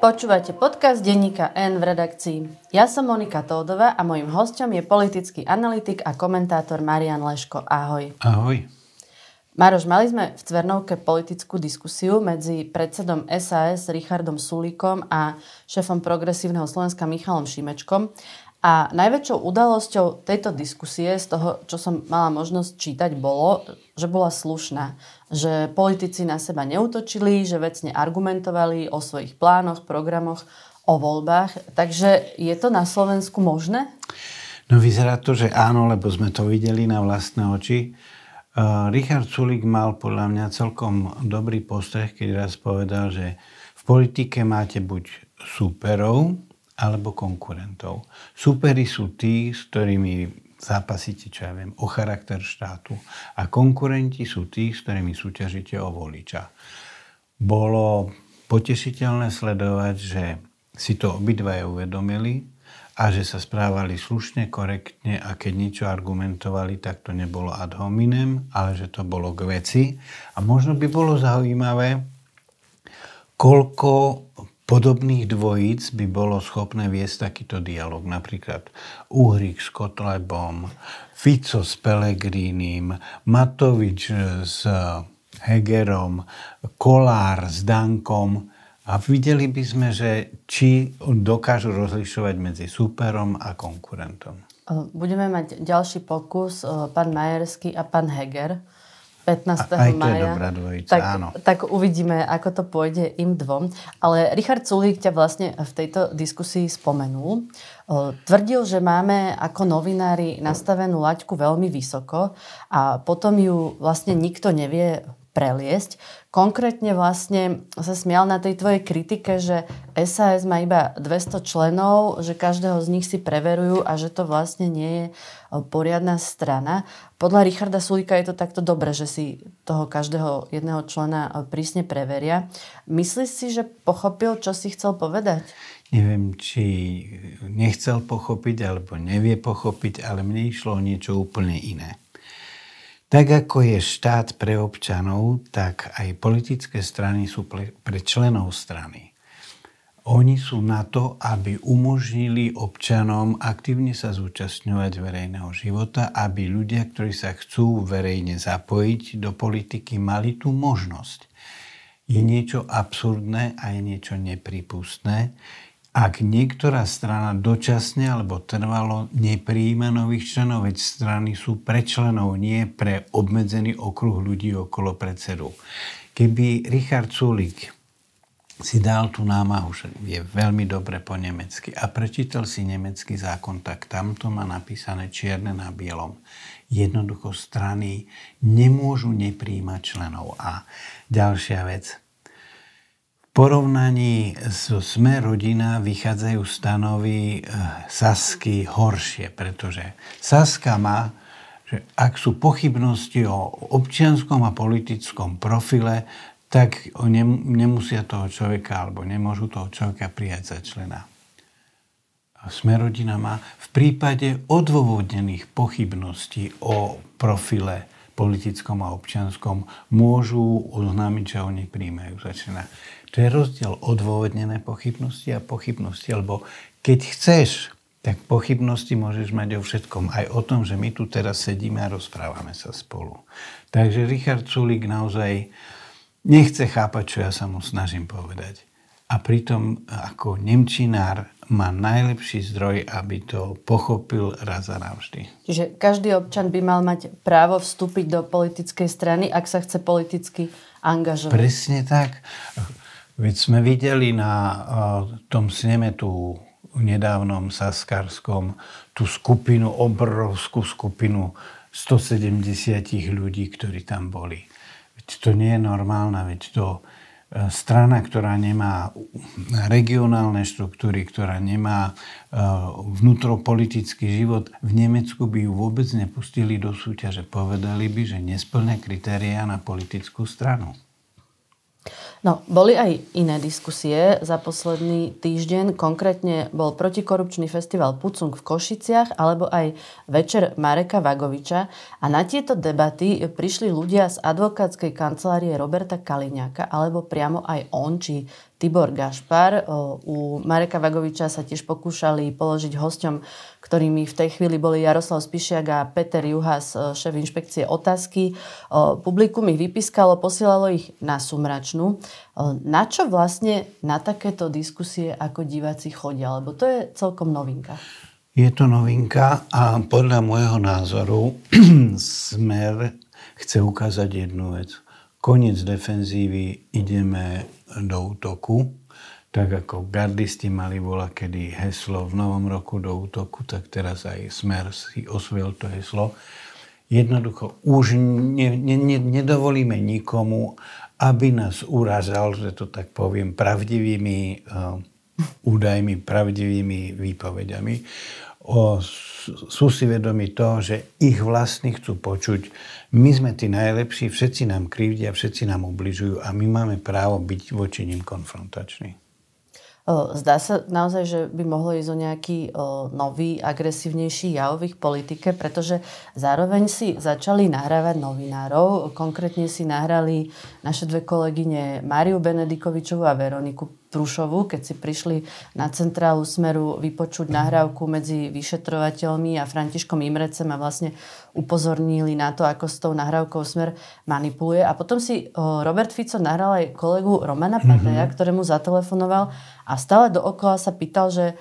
Počúvate podcast Denníka N v redakcii. Ja som Monika Tódová a mojim hostom je politický analytik a komentátor Marian Leško. Ahoj. Ahoj. Maroš, mali sme v Cvernovke politickú diskusiu medzi predsedom SAS Richardom Sulíkom a šéfom progresívneho Slovenska Michalom Šimečkom. A najväčšou udalosťou tejto diskusie, z toho, čo som mala možnosť čítať, bolo, že bola slušná že politici na seba neutočili, že vecne argumentovali o svojich plánoch, programoch, o voľbách. Takže je to na Slovensku možné? No vyzerá to, že áno, lebo sme to videli na vlastné oči. E, Richard Sulik mal podľa mňa celkom dobrý postreh, keď raz povedal, že v politike máte buď súperov alebo konkurentov. Súperi sú tí, s ktorými zápasíte, čo ja viem, o charakter štátu. A konkurenti sú tí, s ktorými súťažíte o voliča. Bolo potešiteľné sledovať, že si to obidvaja uvedomili a že sa správali slušne, korektne a keď niečo argumentovali, tak to nebolo ad hominem, ale že to bolo k veci. A možno by bolo zaujímavé, koľko podobných dvojíc by bolo schopné viesť takýto dialog. Napríklad Uhrik s Kotlebom, Fico s Pelegrínim, Matovič eh, s eh, Hegerom, Kolár s Dankom. A videli by sme, že či dokážu rozlišovať medzi superom a konkurentom. Eh, budeme mať ďalší pokus, pán Majersky a pán Heger. 15. A, aj maja. je dobrá dvojica, tak, áno. Tak uvidíme, ako to pôjde im dvom. Ale Richard Sulík ťa vlastne v tejto diskusii spomenul. E, tvrdil, že máme ako novinári nastavenú laťku veľmi vysoko a potom ju vlastne nikto nevie preliesť. Konkrétne vlastne sa smial na tej tvojej kritike, že SAS má iba 200 členov, že každého z nich si preverujú a že to vlastne nie je e, poriadna strana. Podľa Richarda Sulika je to takto dobre, že si toho každého jedného člena e, prísne preveria. Myslíš si, že pochopil, čo si chcel povedať? Neviem, či nechcel pochopiť alebo nevie pochopiť, ale mne išlo o niečo úplne iné. Tak ako je štát pre občanov, tak aj politické strany sú pre členov strany. Oni sú na to, aby umožnili občanom aktívne sa zúčastňovať verejného života, aby ľudia, ktorí sa chcú verejne zapojiť do politiky, mali tú možnosť. Je niečo absurdné a je niečo nepripustné, ak niektorá strana dočasne alebo trvalo nepríjima nových členov, veď strany sú pre členov, nie pre obmedzený okruh ľudí okolo predsedu. Keby Richard Sulik si dal tú námahu, že je veľmi dobre po nemecky a prečítal si nemecký zákon, tak tamto má napísané čierne na bielom. Jednoducho strany nemôžu nepríjmať členov. A ďalšia vec – porovnaní so Sme rodina vychádzajú stanovy eh, Sasky horšie, pretože Saska má, že ak sú pochybnosti o občianskom a politickom profile, tak nemusia toho človeka alebo nemôžu toho človeka prijať za člena. Smerodina má v prípade odôvodnených pochybností o profile politickom a občianskom môžu oznámiť, že oni príjmajú za člena. To je rozdiel odôvodnené pochybnosti a pochybnosti, alebo keď chceš, tak pochybnosti môžeš mať o všetkom. Aj o tom, že my tu teraz sedíme a rozprávame sa spolu. Takže Richard Sulik naozaj nechce chápať, čo ja sa mu snažím povedať. A pritom ako nemčinár má najlepší zdroj, aby to pochopil raz a navždy. Čiže každý občan by mal mať právo vstúpiť do politickej strany, ak sa chce politicky angažovať. Presne tak. Veď sme videli na eh, tom sneme tu v nedávnom Saskarskom tú skupinu, obrovskú skupinu 170 ľudí, ktorí tam boli. Veď to nie je normálne, veď to eh, strana, ktorá nemá regionálne štruktúry, ktorá nemá eh, vnútropolitický život, v Nemecku by ju vôbec nepustili do súťaže. Povedali by, že nesplňa kritériá na politickú stranu. No, boli aj iné diskusie za posledný týždeň. Konkrétne bol protikorupčný festival Pucung v Košiciach alebo aj večer Mareka Vagoviča. A na tieto debaty prišli ľudia z advokátskej kancelárie Roberta Kaliňáka alebo priamo aj on, či Tibor Gašpar. U Mareka Vagoviča sa tiež pokúšali položiť hosťom, ktorými v tej chvíli boli Jaroslav Spišiak a Peter Juhas, šéf inšpekcie otázky. Publikum ich vypiskalo, posielalo ich na sumračnú. Na čo vlastne na takéto diskusie ako diváci chodia? Lebo to je celkom novinka. Je to novinka a podľa môjho názoru smer chce ukázať jednu vec. Koniec defenzívy, ideme do útoku. Tak ako gardisti mali bola kedy heslo v novom roku do útoku, tak teraz aj Smer si osvojil to heslo. Jednoducho už ne, ne, ne, nedovolíme nikomu, aby nás urazal, že to tak poviem, pravdivými uh, údajmi, pravdivými výpovediami o, sú si vedomi toho, že ich vlastní chcú počuť. My sme tí najlepší, všetci nám krivdia, všetci nám ubližujú a my máme právo byť voči ním konfrontační. Zdá sa naozaj, že by mohlo ísť o nejaký o, nový, agresívnejší jav ich politike, pretože zároveň si začali nahrávať novinárov. Konkrétne si nahrali naše dve kolegyne Máriu Benedikovičovú a Veroniku Trušovu, keď si prišli na centrálu Smeru vypočuť nahrávku medzi vyšetrovateľmi a Františkom Imrecem a vlastne upozornili na to, ako s tou nahrávkou Smer manipuluje. A potom si Robert Fico nahral aj kolegu Romana mhm. Pataja, mm-hmm. ktorému zatelefonoval a stále dookola sa pýtal, že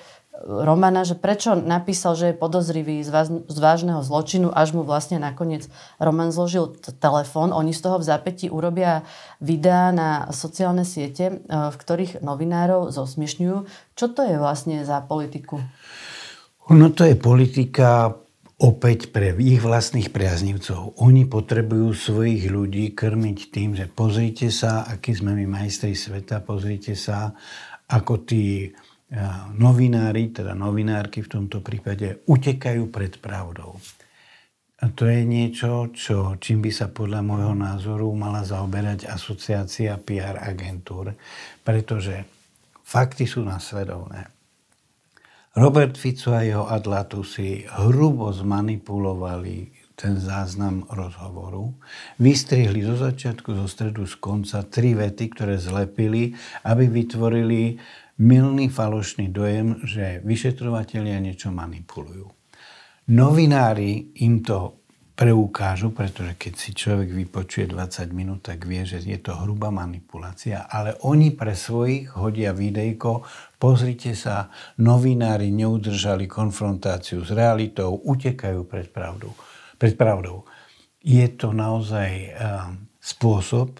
Romana, že prečo napísal, že je podozrivý z, váz, z vážneho zločinu, až mu vlastne nakoniec Roman zložil t- telefón. Oni z toho v zápätí urobia videá na sociálne siete, e, v ktorých novinárov zosmiešňujú. Čo to je vlastne za politiku? No to je politika opäť pre ich vlastných priaznivcov. Oni potrebujú svojich ľudí krmiť tým, že pozrite sa, aký sme my majstri sveta, pozrite sa, ako tí novinári, teda novinárky v tomto prípade, utekajú pred pravdou. A to je niečo, čo, čím by sa podľa môjho názoru mala zaoberať asociácia PR agentúr, pretože fakty sú následovné. Robert Fico a jeho Adlatu si hrubo zmanipulovali ten záznam rozhovoru. Vystrihli zo začiatku, zo stredu, z konca tri vety, ktoré zlepili, aby vytvorili milný falošný dojem, že vyšetrovatelia niečo manipulujú. Novinári im to preukážu, pretože keď si človek vypočuje 20 minút, tak vie, že je to hrubá manipulácia, ale oni pre svojich hodia videjko, pozrite sa, novinári neudržali konfrontáciu s realitou, utekajú pred pravdou. Pred pravdou. Je to naozaj um, spôsob,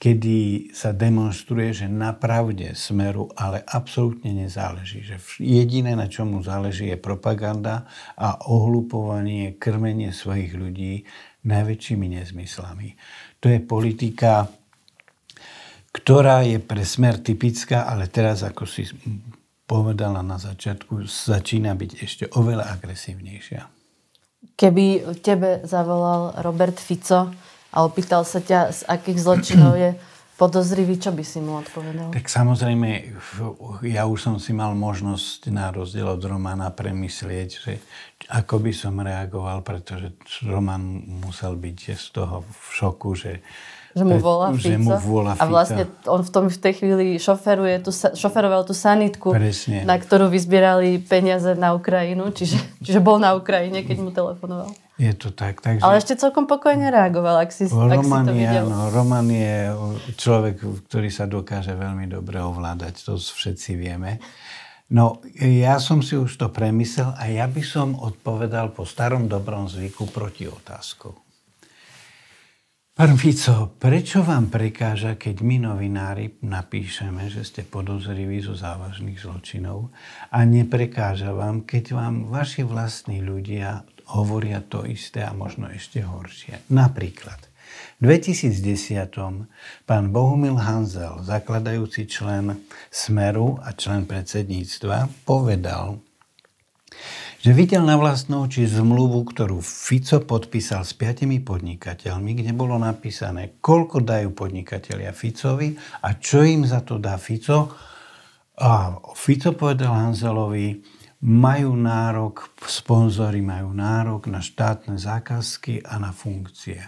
kedy sa demonstruje, že na pravde smeru ale absolútne nezáleží. Že jediné, na čomu záleží, je propaganda a ohlupovanie, krmenie svojich ľudí najväčšími nezmyslami. To je politika, ktorá je pre smer typická, ale teraz, ako si povedala na začiatku, začína byť ešte oveľa agresívnejšia. Keby tebe zavolal Robert Fico, ale pýtal sa ťa, z akých zločinov je podozrivý, čo by si mu odpovedal? Tak samozrejme, ja už som si mal možnosť na rozdiel od Romana premyslieť, že ako by som reagoval, pretože Roman musel byť z toho v šoku, že že mu volá Fico. Že mu volá A vlastne on v, tom, v tej chvíli šoferuje tú, šoferoval tú sanitku, Presne. na ktorú vyzbierali peniaze na Ukrajinu. Čiže, čiže bol na Ukrajine, keď mu telefonoval. Je to tak. Takže... Ale ešte celkom pokojne reagoval, ak si, Roman ak si to videl. Áno, Roman je človek, ktorý sa dokáže veľmi dobre ovládať, to všetci vieme. No, ja som si už to premyslel a ja by som odpovedal po starom dobrom zvyku proti otázku. Pán Fico, prečo vám prekáža, keď my novinári napíšeme, že ste podozriví zo závažných zločinov a neprekáža vám, keď vám vaši vlastní ľudia hovoria to isté a možno ešte horšie. Napríklad, v 2010 pán Bohumil Hanzel, zakladajúci člen Smeru a člen predsedníctva, povedal, že videl na vlastnou či zmluvu, ktorú Fico podpísal s piatimi podnikateľmi, kde bolo napísané, koľko dajú podnikatelia Ficovi a čo im za to dá Fico. A Fico povedal Hanzelovi, majú nárok, sponzory majú nárok na štátne zákazky a na funkcie.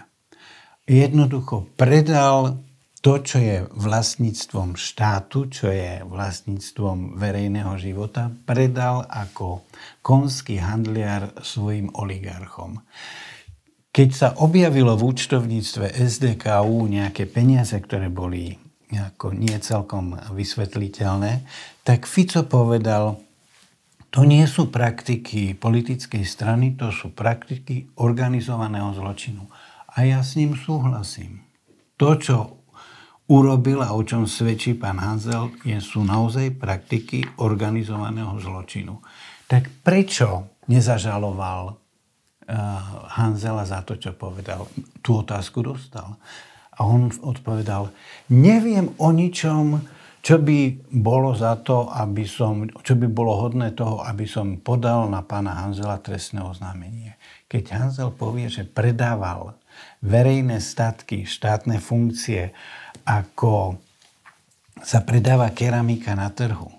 Jednoducho predal to, čo je vlastníctvom štátu, čo je vlastníctvom verejného života, predal ako konský handliar svojim oligarchom. Keď sa objavilo v účtovníctve SDKU nejaké peniaze, ktoré boli ako nie celkom vysvetliteľné, tak Fico povedal, to nie sú praktiky politickej strany, to sú praktiky organizovaného zločinu. A ja s ním súhlasím. To, čo urobil a o čom svedčí pán Hanzel, je, sú naozaj praktiky organizovaného zločinu. Tak prečo nezažaloval uh, Hanzela za to, čo povedal? Tú otázku dostal. A on odpovedal, neviem o ničom, čo by bolo za to, aby som, čo by bolo hodné toho, aby som podal na pána Hanzela trestné oznámenie? Keď Hanzel povie, že predával verejné statky, štátne funkcie, ako sa predáva keramika na trhu,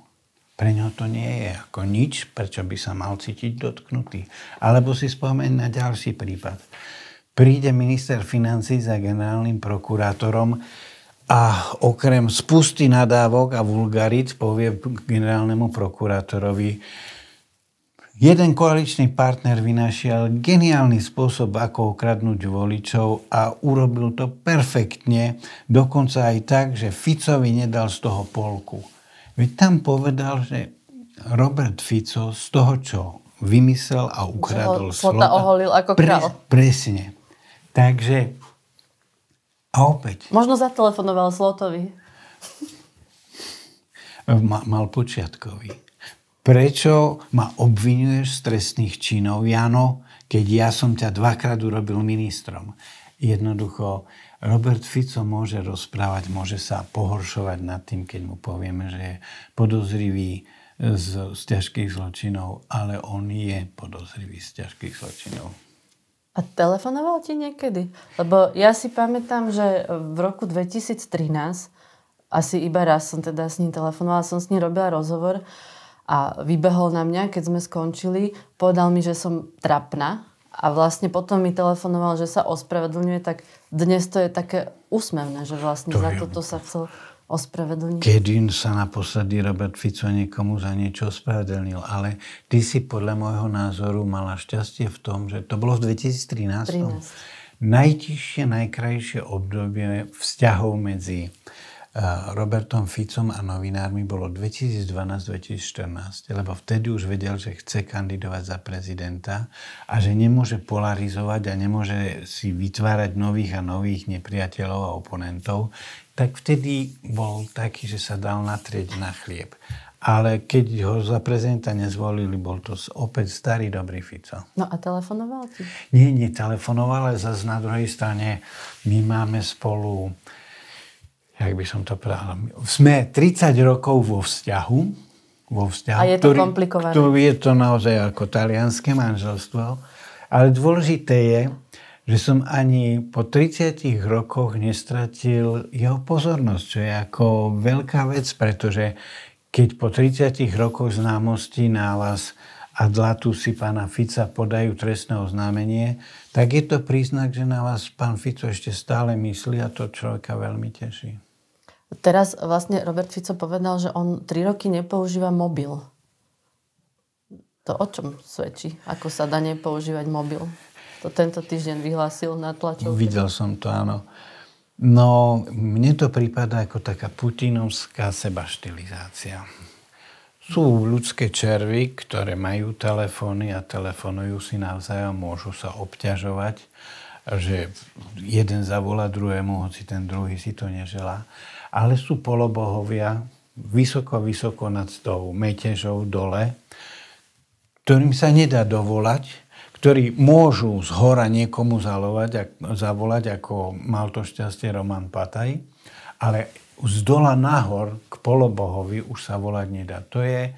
pre ňo to nie je ako nič, prečo by sa mal cítiť dotknutý. Alebo si spomeň na ďalší prípad. Príde minister financí za generálnym prokurátorom, a okrem spusty nadávok a vulgarit povie generálnemu prokurátorovi, Jeden koaličný partner vynašiel geniálny spôsob, ako okradnúť voličov a urobil to perfektne, dokonca aj tak, že Ficovi nedal z toho polku. Veď tam povedal, že Robert Fico z toho, čo vymyslel a ukradol Zho, slota, slota oholil ako král. Pre, presne. Takže a opäť. Možno zatelefonoval Slotovi. Ma, mal počiatkový. Prečo ma obvinuješ z trestných činov, Jano, keď ja som ťa dvakrát urobil ministrom? Jednoducho, Robert Fico môže rozprávať, môže sa pohoršovať nad tým, keď mu povieme, že je podozrivý e, z, z ťažkých zločinov, ale on je podozrivý z ťažkých zločinov. A telefonoval ti niekedy? Lebo ja si pamätám, že v roku 2013 asi iba raz som teda s ním telefonovala, som s ním robila rozhovor a vybehol na mňa, keď sme skončili, povedal mi, že som trapná a vlastne potom mi telefonoval, že sa ospravedlňuje, tak dnes to je také úsmevné, že vlastne to za je... toto sa chcel ospravedlniť. Kedy sa naposledy Robert Fico niekomu za niečo ospravedlnil, ale ty si podľa môjho názoru mala šťastie v tom, že to bolo v 2013. 13. Najtišie, najkrajšie obdobie vzťahov medzi Robertom Ficom a novinármi bolo 2012-2014, lebo vtedy už vedel, že chce kandidovať za prezidenta a že nemôže polarizovať a nemôže si vytvárať nových a nových nepriateľov a oponentov, tak vtedy bol taký, že sa dal natrieť na chlieb. Ale keď ho za prezidenta nezvolili, bol to opäť starý dobrý Fico. No a telefonoval ti? Nie, telefonoval, ale zase na druhej strane my máme spolu jak by som to prál. sme 30 rokov vo vzťahu, vo vzťahu a je to ktorý, komplikované. To je to naozaj ako talianské manželstvo, ale dôležité je, že som ani po 30 rokoch nestratil jeho pozornosť, čo je ako veľká vec, pretože keď po 30 rokoch známosti vás a dlatu si pána Fica podajú trestné oznámenie, tak je to príznak, že na vás pán Fico ešte stále myslí a to človeka veľmi teší. Teraz vlastne Robert Fico povedal, že on 3 roky nepoužíva mobil. To o čom svedčí? Ako sa dá nepoužívať mobil? To tento týždeň vyhlásil na tlačovke. Videl som to, áno. No, mne to prípada ako taká putinovská sebaštilizácia. Sú ľudské červy, ktoré majú telefóny a telefonujú si navzájom, môžu sa obťažovať, že jeden zavola druhému, hoci ten druhý si to neželá ale sú polobohovia vysoko, vysoko nad tou metežou dole, ktorým sa nedá dovolať, ktorí môžu z hora niekomu zalovať, zavolať, ako mal to šťastie Roman Pataj, ale z dola nahor k polobohovi už sa volať nedá. To je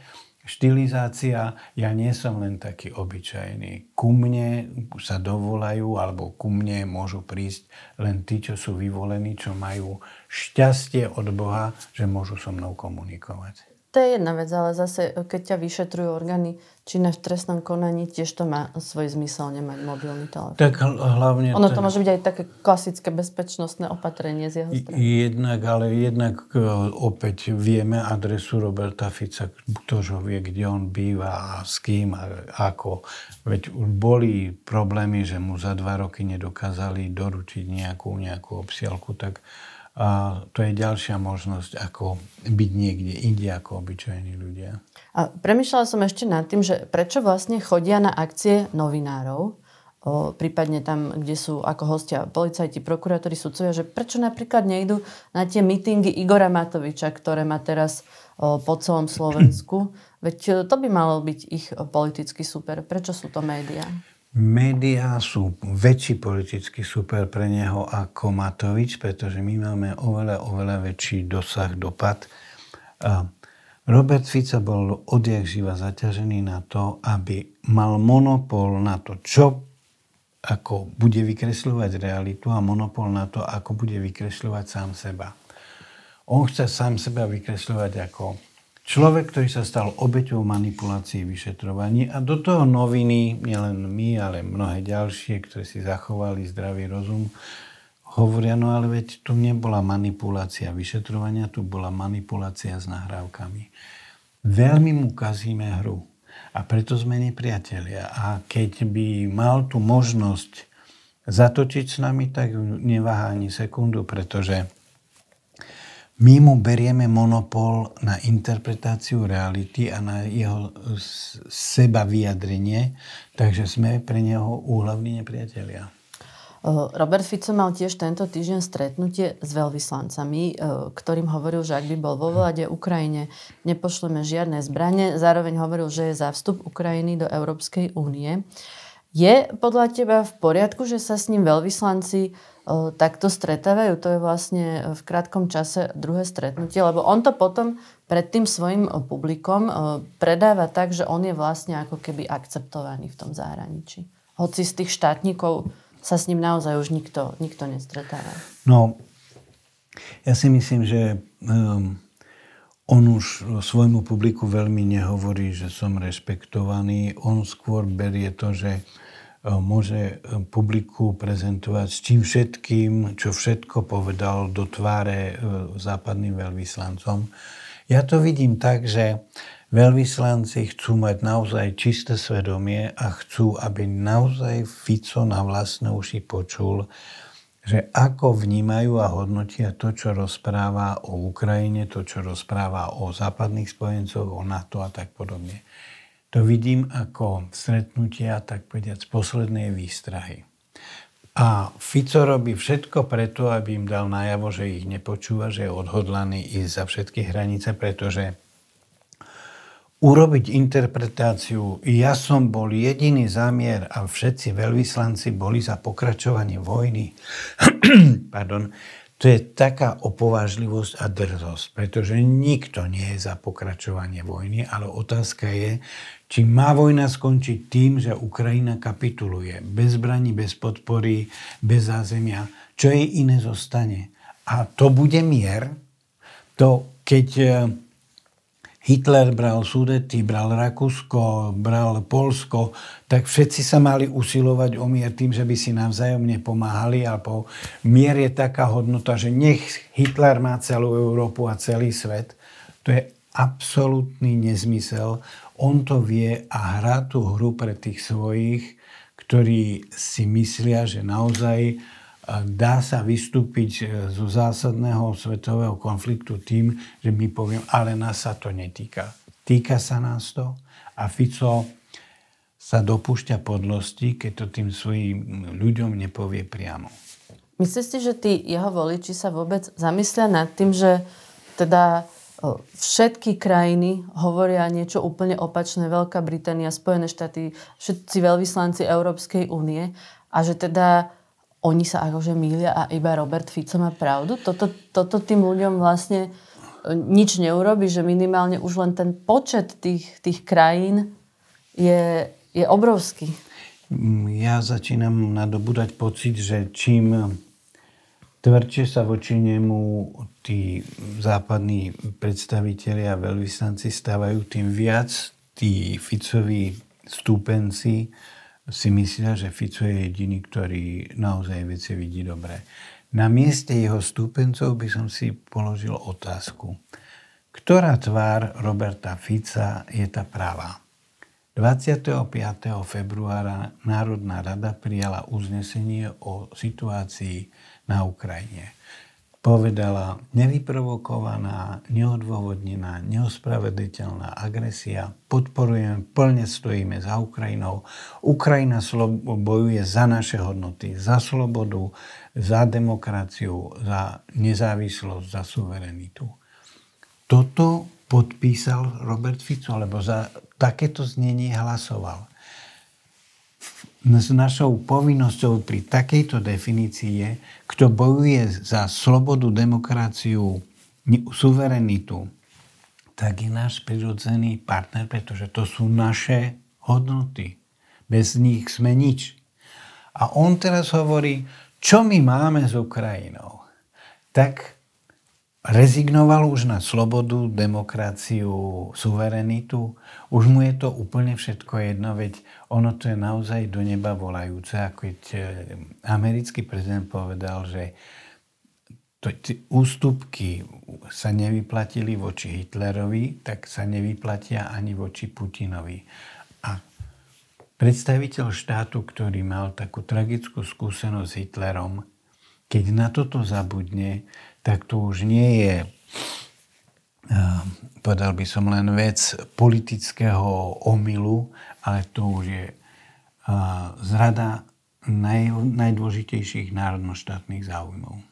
štilizácia, ja nie som len taký obyčajný. Ku mne sa dovolajú, alebo ku mne môžu prísť len tí, čo sú vyvolení, čo majú šťastie od Boha, že môžu so mnou komunikovať. To je jedna vec, ale zase, keď ťa vyšetrujú orgány na v trestnom konaní tiež to má svoj zmysel nemať mobilný telefón. Tak hlavne... Ono to ten... môže byť aj také klasické bezpečnostné opatrenie z jeho strany. Jednak, ale jednak e, opäť vieme adresu Roberta Fica, ktože vie, kde on býva a s kým a ako. Veď boli problémy, že mu za dva roky nedokázali doručiť nejakú, nejakú obsielku, tak a to je ďalšia možnosť, ako byť niekde inde ako obyčajní ľudia. A premyšľala som ešte nad tým, že prečo vlastne chodia na akcie novinárov, o, prípadne tam, kde sú ako hostia policajti, prokurátori, sudcovia, že prečo napríklad nejdu na tie mítingy Igora Matoviča, ktoré má teraz o, po celom Slovensku. Veď to by malo byť ich politický super. Prečo sú to médiá? Média sú väčší politický super pre neho ako Matovič, pretože my máme oveľa, oveľa väčší dosah, dopad. Robert Fica bol odjak živa zaťažený na to, aby mal monopol na to, čo ako bude vykresľovať realitu a monopol na to, ako bude vykresľovať sám seba. On chce sám seba vykresľovať ako Človek, ktorý sa stal obeťou manipulácií vyšetrovaní a do toho noviny, nielen my, ale mnohé ďalšie, ktoré si zachovali zdravý rozum, hovoria, no ale veď tu nebola manipulácia vyšetrovania, tu bola manipulácia s nahrávkami. Veľmi mu kazíme hru a preto sme nepriatelia. A keď by mal tú možnosť zatočiť s nami, tak neváha ani sekundu, pretože my mu berieme monopol na interpretáciu reality a na jeho seba vyjadrenie, takže sme pre neho úhlavní nepriatelia. Robert Fico mal tiež tento týždeň stretnutie s veľvyslancami, ktorým hovoril, že ak by bol vo vláde Ukrajine, nepošleme žiadne zbranie. Zároveň hovoril, že je za vstup Ukrajiny do Európskej únie. Je podľa teba v poriadku, že sa s ním veľvyslanci takto stretávajú. To je vlastne v krátkom čase druhé stretnutie, lebo on to potom pred tým svojim publikom predáva tak, že on je vlastne ako keby akceptovaný v tom zahraničí. Hoci z tých štátnikov sa s ním naozaj už nikto, nikto nestretáva. No, ja si myslím, že um, on už svojmu publiku veľmi nehovorí, že som rešpektovaný. On skôr berie to, že uh, Eh, môže eh, publiku prezentovať s tým všetkým, čo všetko povedal do tváre eh, západným veľvyslancom. Ja to vidím tak, že veľvyslanci chcú mať naozaj čisté svedomie a chcú, aby naozaj Fico na vlastné uši počul, že ako vnímajú a hodnotia to, čo rozpráva o Ukrajine, to, čo rozpráva o západných spojencoch, o NATO a tak podobne to vidím ako stretnutia, tak povediať, poslednej výstrahy. A Fico robí všetko preto, aby im dal najavo, že ich nepočúva, že je odhodlaný ísť za všetky hranice, pretože urobiť interpretáciu, ja som bol jediný zámier a všetci veľvyslanci boli za pokračovanie vojny, pardon, to je taká opovážlivosť a drzosť, pretože nikto nie je za pokračovanie vojny, ale otázka je, či má vojna skončiť tým, že Ukrajina kapituluje bez zbraní, bez podpory, bez zázemia? Čo jej iné zostane? A to bude mier? To, keď e, Hitler bral Sudety, bral Rakúsko, bral Polsko, tak všetci sa mali usilovať o mier tým, že by si navzájom nepomáhali, alebo mier je taká hodnota, že nech Hitler má celú Európu a celý svet. To je absolútny nezmysel, on to vie a hrá tú hru pre tých svojich, ktorí si myslia, že naozaj e, dá sa vystúpiť e, zo zásadného svetového konfliktu tým, že my poviem, ale nás sa to netýka. Týka sa nás to a Fico sa dopúšťa podlosti, keď to tým svojim ľuďom nepovie priamo. Myslíte si, že tí jeho voliči sa vôbec zamyslia nad tým, že teda Všetky krajiny hovoria niečo úplne opačné. Veľká Británia, Spojené štáty, všetci veľvyslanci Európskej únie. A že teda oni sa akože mília a iba Robert Fico má pravdu. Toto, toto tým ľuďom vlastne e, nič neurobi, že minimálne už len ten počet tých, tých krajín je, je obrovský. Mm, ja začínam nadobúdať pocit, že čím Tvrdšie sa voči nemu tí západní predstaviteľi a veľvyslanci stávajú, tým viac tí Ficovi stúpenci si myslia, že Fico je jediný, ktorý naozaj veci vidí dobre. Na mieste jeho stúpencov by som si položil otázku. Ktorá tvár Roberta Fica je tá práva. 25. februára Národná rada prijala uznesenie o situácii na Ukrajine. Povedala, nevyprovokovaná, neodôvodnená, neospravediteľná agresia. Podporujeme, plne stojíme za Ukrajinou. Ukrajina bojuje za naše hodnoty, za slobodu, za demokraciu, za nezávislosť, za suverenitu. Toto podpísal Robert Fico, alebo za takéto znenie hlasoval s našou povinnosťou pri takejto definícii je, kto bojuje za slobodu, demokraciu, suverenitu, tak je náš prirodzený partner, pretože to sú naše hodnoty. Bez nich sme nič. A on teraz hovorí, čo my máme s Ukrajinou. Tak rezignoval už na slobodu, demokraciu, suverenitu. Už mu je to úplne všetko jedno, veď ono to je naozaj do neba volajúce, ako keď e, americký prezident povedal, že to, ústupky sa nevyplatili voči Hitlerovi, tak sa nevyplatia ani voči Putinovi. A predstaviteľ štátu, ktorý mal takú tragickú skúsenosť s Hitlerom, keď na toto zabudne, tak to už nie je, eh, povedal by som len vec politického omylu, ale to už je eh, zrada naj, najdôležitejších národnoštátnych záujmov.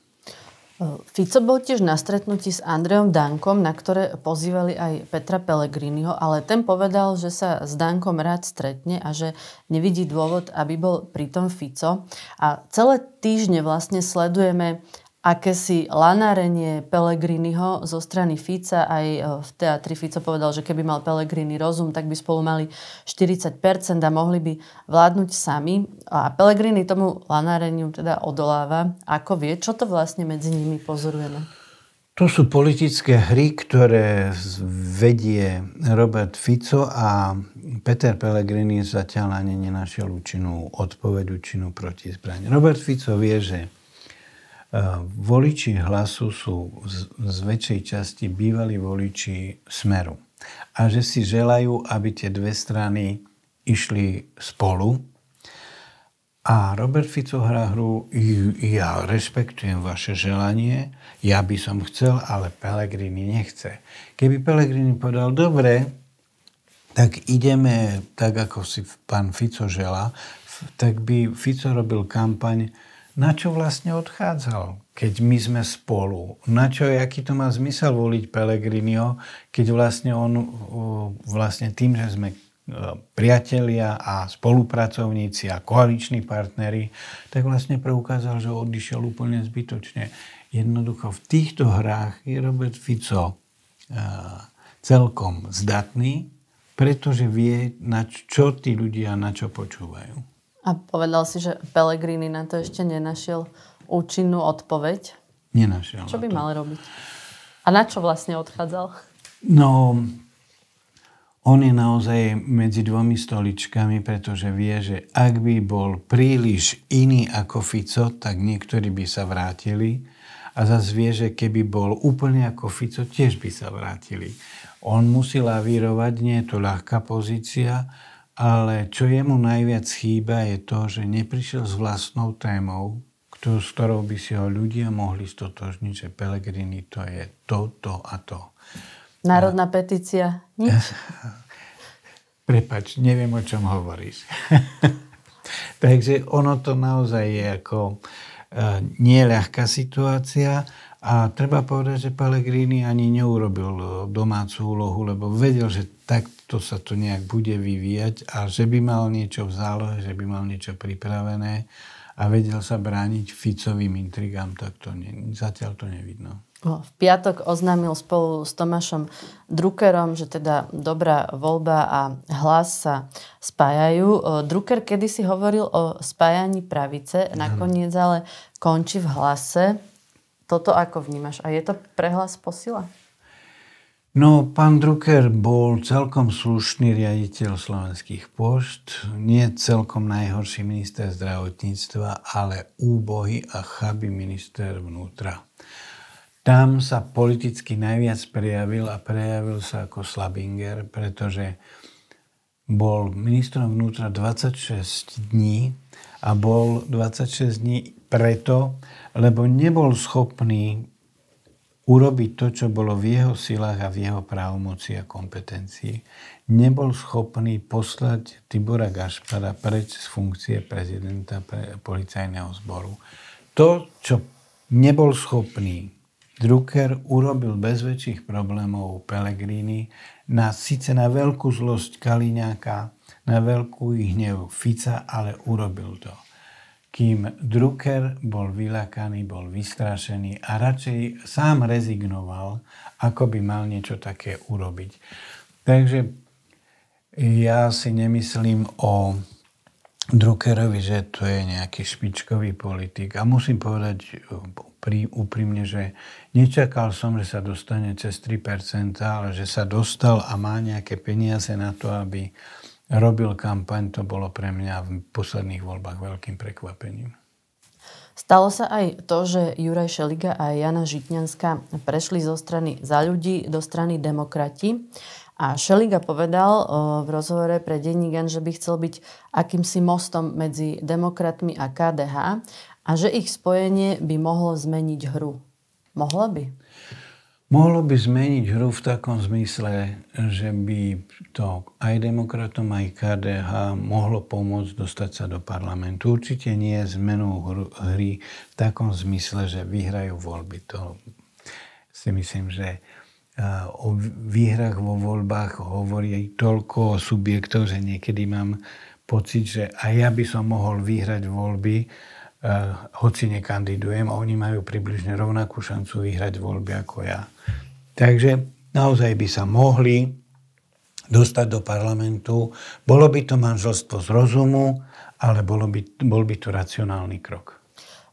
Fico bol tiež na stretnutí s Andrejom Dankom, na ktoré pozývali aj Petra Pellegriniho, ale ten povedal, že sa s Dankom rád stretne a že nevidí dôvod, aby bol pritom Fico. A celé týždne vlastne sledujeme akési lanárenie Pelegriniho zo strany Fica. Aj e, v teatri Fico povedal, že keby mal Pelegrini rozum, tak by spolu mali 40% a mohli by vládnuť sami. A Pelegrini tomu lanáreniu teda odoláva. Ako vie, čo to vlastne medzi nimi pozorujeme? To sú politické hry, ktoré vedie Robert Fico a Peter Pellegrini zatiaľ ani nenašiel účinnú odpoveď, účinnú zbraň. Robert Fico vie, že Voliči hlasu sú z, z väčšej časti bývalí voliči smeru. A že si želajú, aby tie dve strany išli spolu. A Robert Fico hrá hru, ja rešpektujem vaše želanie, ja by som chcel, ale Pelegrini nechce. Keby Pelegrini povedal, dobre, tak ideme tak, ako si pán Fico žela, tak by Fico robil kampaň, na čo vlastne odchádzal, keď my sme spolu? Na čo, aký to má zmysel voliť Pelegrinio, keď vlastne on vlastne tým, že sme e, priatelia a spolupracovníci a koaliční partnery, tak vlastne preukázal, že odišiel úplne zbytočne. Jednoducho v týchto hrách je Robert Fico e, celkom zdatný, pretože vie, na čo tí ľudia na čo počúvajú. A povedal si, že Pellegrini na to ešte nenašiel účinnú odpoveď? Nenašiel. Čo by to. mal robiť? A na čo vlastne odchádzal? No, on je naozaj medzi dvomi stoličkami, pretože vie, že ak by bol príliš iný ako Fico, tak niektorí by sa vrátili. A zase vie, že keby bol úplne ako Fico, tiež by sa vrátili. On musí lavírovať, nie je to ľahká pozícia, ale čo jemu najviac chýba je to, že neprišiel s vlastnou témou, ktorú, s ktorou by si ho ľudia mohli stotožniť, že Pelegrini to je to, to a to. Národná a... petícia? Nič? Prepač, neviem, o čom hovoríš. Takže ono to naozaj je ako e, eh, nieľahká situácia a treba povedať, že Pellegrini ani neurobil domácu úlohu, lebo vedel, že tak to sa to nejak bude vyvíjať a že by mal niečo v zálohe, že by mal niečo pripravené a vedel sa brániť Ficovým intrigám, tak to ne, zatiaľ to nevidno. V piatok oznámil spolu s Tomášom Druckerom, že teda dobrá voľba a hlas sa spájajú. Drucker kedysi hovoril o spájaní pravice, mhm. nakoniec ale končí v hlase. Toto ako vnímaš? A je to prehlas posila? No, pán Drucker bol celkom slušný riaditeľ slovenských pošt, nie celkom najhorší minister zdravotníctva, ale úbohy a chabý minister vnútra. Tam sa politicky najviac prejavil a prejavil sa ako slabinger, pretože bol ministrom vnútra 26 dní a bol 26 dní preto, lebo nebol schopný urobiť to, čo bolo v jeho silách a v jeho právomoci a kompetencii. Nebol schopný poslať Tibora Gašpara preč z funkcie prezidenta pre policajného zboru. To, čo nebol schopný Drucker urobil bez väčších problémov Pelegrini, na síce na veľkú zlosť Kaliňáka, na veľkú hnev Fica, ale urobil to kým Drucker bol vylákaný, bol vystrašený a radšej sám rezignoval, ako by mal niečo také urobiť. Takže ja si nemyslím o Druckerovi, že to je nejaký špičkový politik. A musím povedať úprimne, že nečakal som, že sa dostane cez 3%, ale že sa dostal a má nejaké peniaze na to, aby robil kampaň, to bolo pre mňa v posledných voľbách veľkým prekvapením. Stalo sa aj to, že Juraj Šeliga a Jana Žitňanská prešli zo strany za ľudí do strany demokrati. A Šeliga povedal eh, v rozhovore pre Denigan, že by chcel byť akýmsi mostom medzi demokratmi a KDH a že ich spojenie by mohlo zmeniť hru. Mohlo by? mohlo by zmeniť hru v takom zmysle, že by to aj demokratom, aj KDH mohlo pomôcť dostať sa do parlamentu. Určite nie zmenou hry v takom zmysle, že vyhrajú voľby. To si myslím, že e, o výhrach vo voľbách hovorí toľko subjektov, že niekedy mám pocit, že aj ja by som mohol vyhrať voľby, Eh, hoci nekandidujem a oni majú približne rovnakú šancu vyhrať voľby ako ja. Takže naozaj by sa mohli dostať do parlamentu. Bolo by to manželstvo z rozumu, ale bolo by, bol by to racionálny krok.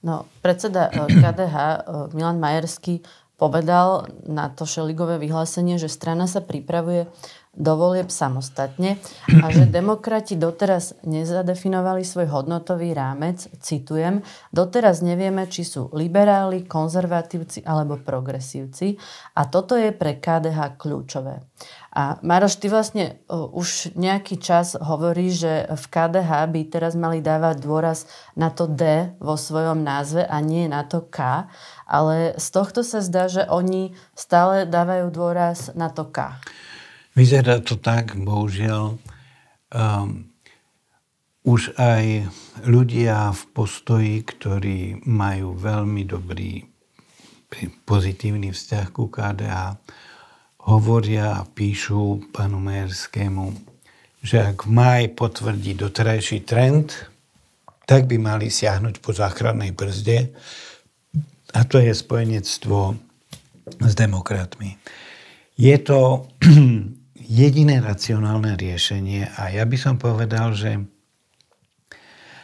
No, predseda KDH eh, eh, Milan Majerský povedal na to šeligové vyhlásenie, že strana sa pripravuje dovolieb samostatne a že demokrati doteraz nezadefinovali svoj hodnotový rámec, citujem, doteraz nevieme, či sú liberáli, konzervatívci alebo progresívci a toto je pre KDH kľúčové. A Maroš, ty vlastne už nejaký čas hovorí, že v KDH by teraz mali dávať dôraz na to D vo svojom názve a nie na to K, ale z tohto sa zdá, že oni stále dávajú dôraz na to K. Vyzerá to tak, bohužiaľ. Um, už aj ľudia v postoji, ktorí majú veľmi dobrý e, pozitívny vzťah ku KDA, hovoria a píšu panu Majerskému, že ak maj potvrdí doterajší trend, tak by mali siahnuť po záchrannej brzde a to je spojenectvo s demokratmi. Je to jediné racionálne riešenie a ja by som povedal, že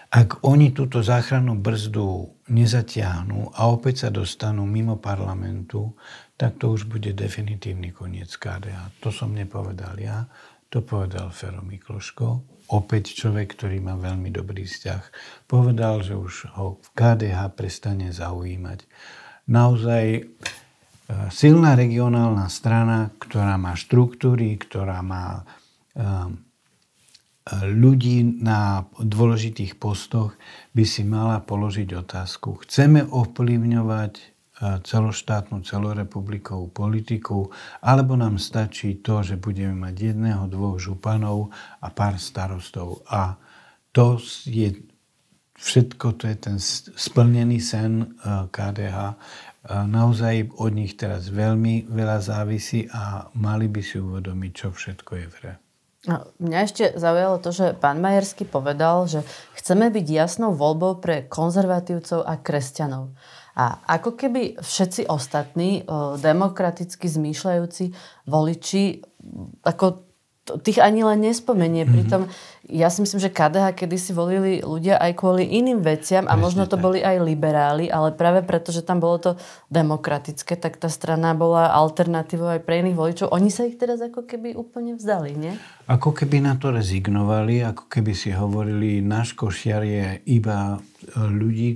ak oni túto záchrannú brzdu nezatiahnu a opäť sa dostanú mimo parlamentu, tak to už bude definitívny koniec KDA. To som nepovedal ja, to povedal Fero Mikloško, opäť človek, ktorý má veľmi dobrý vzťah. Povedal, že už ho v KDH prestane zaujímať. Naozaj Eh, silná regionálna strana, ktorá má štruktúry, ktorá má ehm, ľudí na dôležitých postoch, by si mala položiť otázku. Chceme ovplyvňovať eh, celoštátnu, celorepublikovú politiku, alebo nám stačí to, že budeme mať jedného, dvoch županov a pár starostov. A to je všetko, to je ten splnený sen KDH eh, Naozaj od nich teraz veľmi veľa závisí a mali by si uvedomiť, čo všetko je v hre. Mňa ešte zaujalo to, že pán Majersky povedal, že chceme byť jasnou voľbou pre konzervatívcov a kresťanov. A ako keby všetci ostatní eh, demokraticky zmýšľajúci voliči ako tých ani len nespomenie. Mm-hmm. Pritom ja si myslím, že KDH kedysi volili ľudia aj kvôli iným veciam a možno to tak. boli aj liberáli, ale práve preto, že tam bolo to demokratické, tak tá strana bola alternatívou aj pre iných voličov. Oni sa ich teraz ako keby úplne vzdali, nie? Ako keby na to rezignovali, ako keby si hovorili, náš košiar je iba e, ľudí...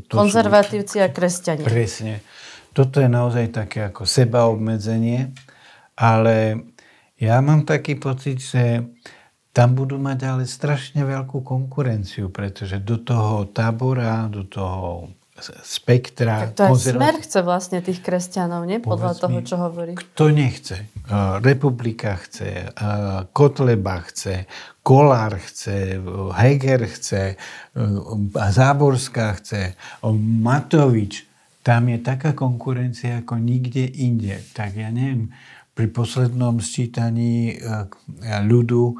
E, to Konzervatívci sú... a kresťania. Presne. Toto je naozaj také ako sebaobmedzenie, ale ja mám taký pocit, že tam budú mať ale strašne veľkú konkurenciu, pretože do toho tábora, do toho spektra... Tak to aj smer chce vlastne tých kresťanov, nie? Podľa Povedz toho, mi, čo hovorí. Kto nechce? Republika chce, Kotleba chce, Kolár chce, Heger chce, Záborská chce, Matovič. Tam je taká konkurencia ako nikde inde. Tak ja neviem, pri poslednom sčítaní eh, ľudu eh,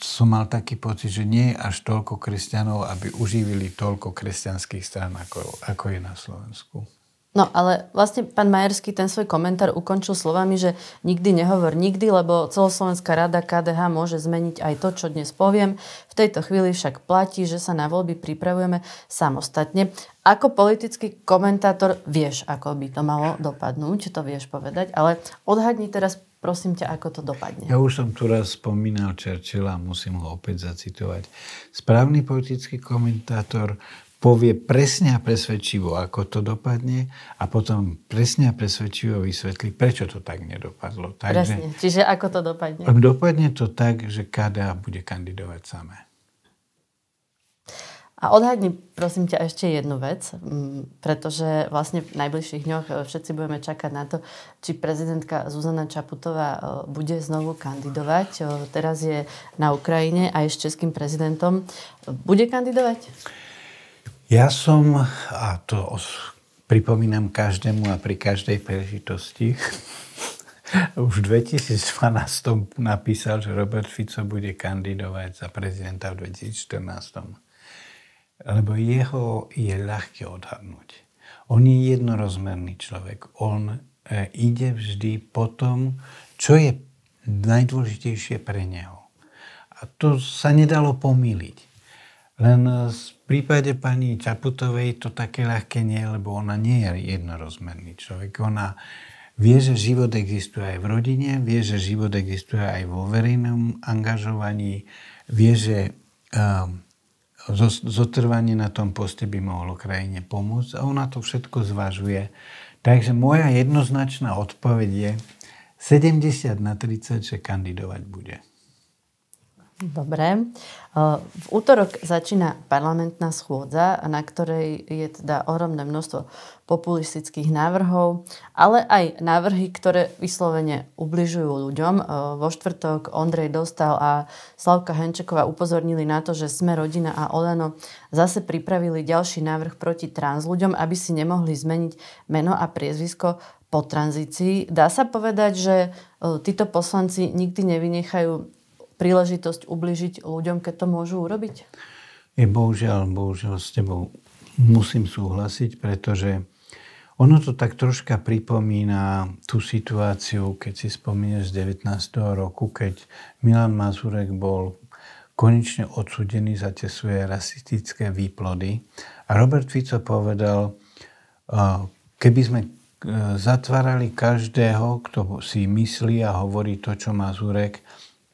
som mal taký pocit, že nie je až toľko kresťanov, aby uživili toľko kresťanských strán, ako, ako je na Slovensku. No ale vlastne pán Majerský ten svoj komentár ukončil slovami, že nikdy nehovor nikdy, lebo celoslovenská rada KDH môže zmeniť aj to, čo dnes poviem. V tejto chvíli však platí, že sa na voľby pripravujeme samostatne. Ako politický komentátor vieš, ako by to malo dopadnúť, to vieš povedať, ale odhadni teraz prosím ťa, ako to dopadne. Ja už som tu raz spomínal Churchilla, musím ho opäť zacitovať. Správny politický komentátor povie presne a presvedčivo, ako to dopadne a potom presne a presvedčivo vysvetlí, prečo to tak nedopadlo. Takže, presne, čiže ako to dopadne? Dopadne to tak, že KDA bude kandidovať samé. A odhadni, prosím ťa, ešte jednu vec, mm, pretože vlastne v najbližších dňoch e, všetci budeme čakať na to, či prezidentka Zuzana Čaputová e, bude znovu kandidovať. E, teraz je na Ukrajine a je s českým prezidentom. Bude kandidovať? Ja som, a to pripomínam každému a pri každej príležitosti, už v 2012 napísal, že Robert Fico bude kandidovať za prezidenta v 2014. Lebo jeho je ľahké odhadnúť. On je jednorozmerný človek. On e, ide vždy po tom, čo je najdôležitejšie pre neho. A to sa nedalo pomýliť. Len prípade pani Čaputovej to také ľahké nie, lebo ona nie je jednorozmerný človek. Ona vie, že život existuje aj v rodine, vie, že život existuje aj vo verejnom angažovaní, vie, že um, ehm, zotrvanie na tom poste by mohlo krajine pomôcť a ona to všetko zvažuje. Takže moja jednoznačná odpoveď je 70 na 30, že kandidovať bude. Dobre. V útorok začína parlamentná schôdza, na ktorej je teda ohromné množstvo populistických návrhov, ale aj návrhy, ktoré vyslovene ubližujú ľuďom. Vo štvrtok Ondrej Dostal a Slavka Henčeková upozornili na to, že sme rodina a Olano zase pripravili ďalší návrh proti trans ľuďom, aby si nemohli zmeniť meno a priezvisko po tranzícii. Dá sa povedať, že títo poslanci nikdy nevynechajú príležitosť ubližiť ľuďom, keď to môžu urobiť? Je bohužiaľ, bohužiaľ s tebou musím súhlasiť, pretože ono to tak troška pripomína tú situáciu, keď si spomínaš z 19. roku, keď Milan Mazurek bol konečne odsudený za tie svoje rasistické výplody. A Robert Fico povedal, keby sme e, zatvárali každého, kto si myslí a hovorí to, čo Mazurek,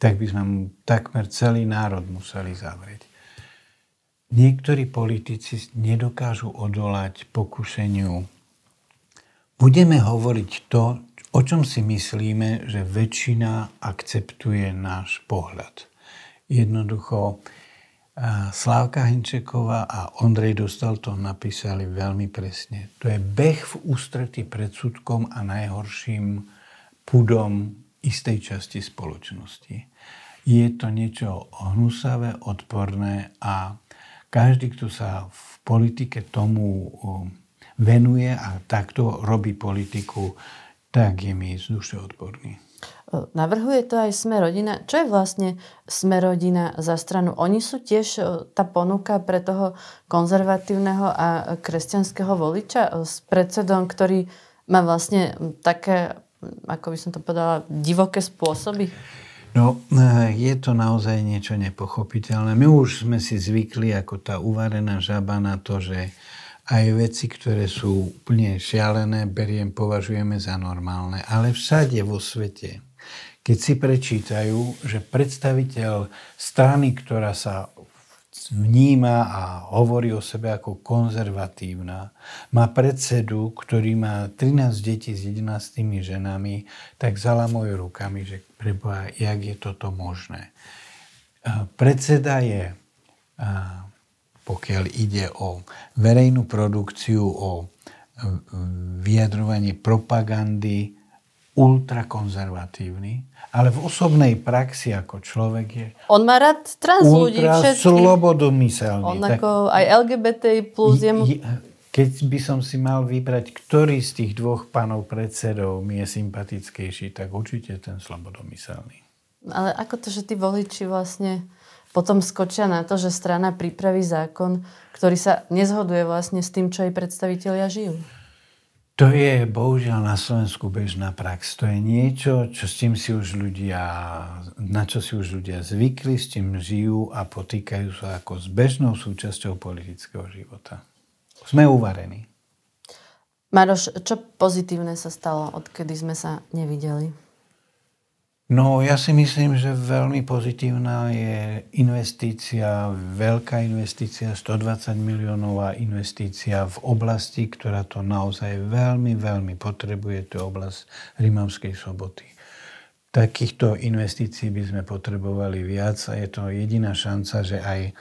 tak by sme mu takmer celý národ museli zavrieť. Niektorí politici nedokážu odolať pokušeniu. Budeme hovoriť to, o čom si myslíme, že väčšina akceptuje náš pohľad. Jednoducho, eh, Slávka Hinčeková a Ondrej Dostal to napísali veľmi presne. To je beh v ústretí predsudkom a najhorším pudom istej časti spoločnosti je to niečo hnusavé, odporné a každý, kto sa v politike tomu venuje a takto robí politiku, tak je mi z duše odporný. E, navrhuje to aj Sme rodina. Čo je vlastne Sme rodina za stranu? Oni sú tiež e, tá ponuka pre toho konzervatívneho a kresťanského voliča e, s predsedom, ktorý má vlastne také, ako by som to povedala, divoké spôsoby? No, eh, je to naozaj niečo nepochopiteľné. My už sme si zvykli ako tá uvarená žaba na to, že aj veci, ktoré sú úplne šialené, beriem, považujeme za normálne. Ale všade vo svete, keď si prečítajú, že predstaviteľ strany, ktorá sa vníma a hovorí o sebe ako konzervatívna, má predsedu, ktorý má 13 detí s 11 ženami, tak zalamuje rukami, že preboha, jak je toto možné. E, predseda je, e, pokiaľ ide o verejnú produkciu, o e, vyjadrovanie propagandy, ultrakonzervatívny, ale v osobnej praxi ako človek je... On má rád trans ľudí všetkých. slobodomyselný. On ako aj LGBT plus je, Je, keď by som si mal vybrať, ktorý z tých dvoch pánov predsedov mi je sympatickejší, tak určite ten slobodomyselný. Ale ako to, že tí voliči vlastne potom skočia na to, že strana pripraví zákon, ktorý sa nezhoduje vlastne s tým, čo jej predstavitelia žijú? To je bohužiaľ na Slovensku bežná prax. To je niečo, čo s tým si už ľudia, na čo si už ľudia zvykli, s tým žijú a potýkajú sa ako s bežnou súčasťou politického života. Sme uvarení. Maroš, čo pozitívne sa stalo, odkedy sme sa nevideli? No ja si myslím, že veľmi pozitívna je investícia, veľká investícia, 120 miliónová investícia v oblasti, ktorá to naozaj veľmi, veľmi potrebuje, to je oblasť Rímavskej soboty. Takýchto investícií by sme potrebovali viac a je to jediná šanca, že aj e,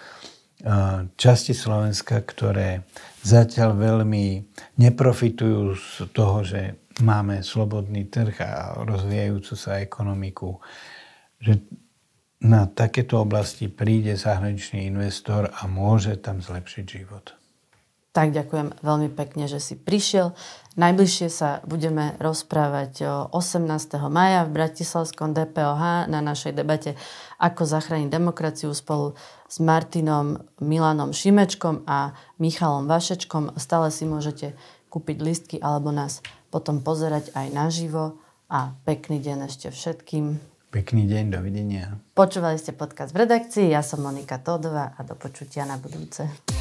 časti Slovenska, ktoré zatiaľ veľmi neprofitujú z toho, že máme slobodný trh a rozvíjajúcu sa ekonomiku, že na takéto oblasti príde zahraničný investor a môže tam zlepšiť život. Tak ďakujem veľmi pekne, že si prišiel. Najbližšie sa budeme rozprávať 18. maja v Bratislavskom DPOH na našej debate Ako zachrániť demokraciu spolu s Martinom Milanom Šimečkom a Michalom Vašečkom. Stále si môžete kúpiť listky alebo nás potom pozerať aj naživo a pekný deň ešte všetkým. Pekný deň, dovidenia. Počúvali ste podcast v redakcii, ja som Monika Todová a do počutia na budúce.